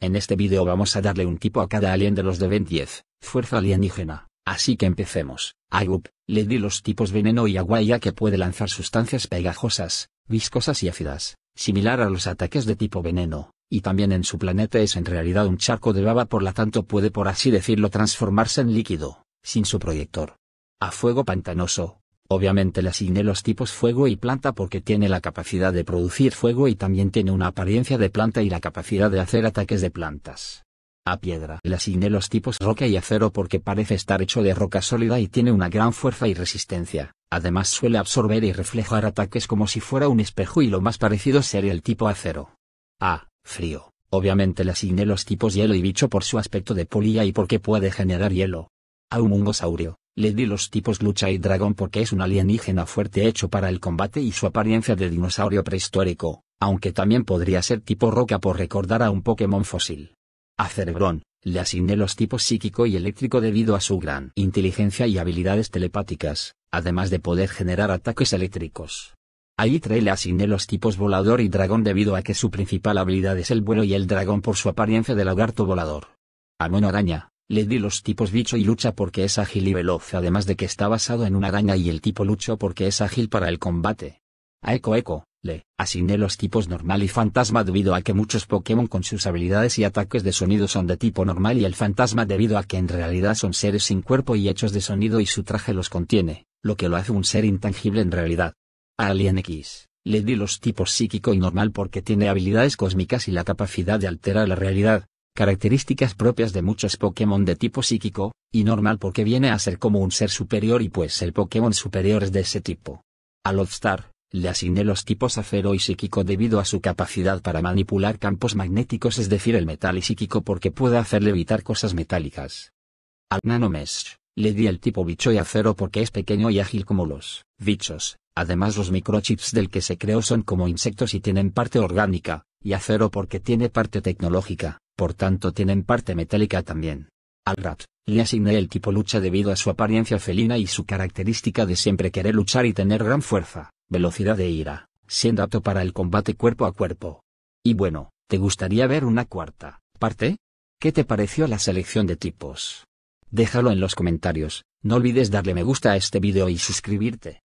En este vídeo vamos a darle un tipo a cada alien de los de Ben 10, Fuerza Alienígena, así que empecemos. A le di los tipos veneno y agua ya que puede lanzar sustancias pegajosas, viscosas y ácidas, similar a los ataques de tipo veneno, y también en su planeta es en realidad un charco de baba por la tanto puede por así decirlo transformarse en líquido, sin su proyector. A fuego pantanoso, Obviamente le asigné los tipos fuego y planta porque tiene la capacidad de producir fuego y también tiene una apariencia de planta y la capacidad de hacer ataques de plantas. A piedra le asigné los tipos roca y acero porque parece estar hecho de roca sólida y tiene una gran fuerza y resistencia. Además suele absorber y reflejar ataques como si fuera un espejo y lo más parecido sería el tipo acero. A. Frío. Obviamente le asigné los tipos hielo y bicho por su aspecto de polilla y porque puede generar hielo. A un mungosaurio. Le di los tipos lucha y dragón porque es un alienígena fuerte hecho para el combate y su apariencia de dinosaurio prehistórico, aunque también podría ser tipo roca por recordar a un Pokémon fósil. A Cerebrón, le asigné los tipos psíquico y eléctrico debido a su gran inteligencia y habilidades telepáticas, además de poder generar ataques eléctricos. A Itre le asigné los tipos volador y dragón debido a que su principal habilidad es el vuelo y el dragón por su apariencia de lagarto volador. A Mono le di los tipos bicho y lucha porque es ágil y veloz además de que está basado en una araña y el tipo lucho porque es ágil para el combate. A Eco Eco, le asigné los tipos normal y fantasma debido a que muchos Pokémon con sus habilidades y ataques de sonido son de tipo normal y el fantasma debido a que en realidad son seres sin cuerpo y hechos de sonido y su traje los contiene, lo que lo hace un ser intangible en realidad. A Alien X. Le di los tipos psíquico y normal porque tiene habilidades cósmicas y la capacidad de alterar la realidad, características propias de muchos Pokémon de tipo psíquico, y normal porque viene a ser como un ser superior y pues el Pokémon superior es de ese tipo. Al Star, le asigné los tipos acero y psíquico debido a su capacidad para manipular campos magnéticos es decir el metal y psíquico porque puede hacerle evitar cosas metálicas. Al Nanomesh, le di el tipo bicho y acero porque es pequeño y ágil como los bichos, además los microchips del que se creó son como insectos y tienen parte orgánica, y acero porque tiene parte tecnológica por tanto tienen parte metálica también. Al rat, le asigné el tipo lucha debido a su apariencia felina y su característica de siempre querer luchar y tener gran fuerza, velocidad de ira, siendo apto para el combate cuerpo a cuerpo. Y bueno, ¿te gustaría ver una cuarta parte? ¿Qué te pareció la selección de tipos? Déjalo en los comentarios, no olvides darle me gusta a este video y suscribirte.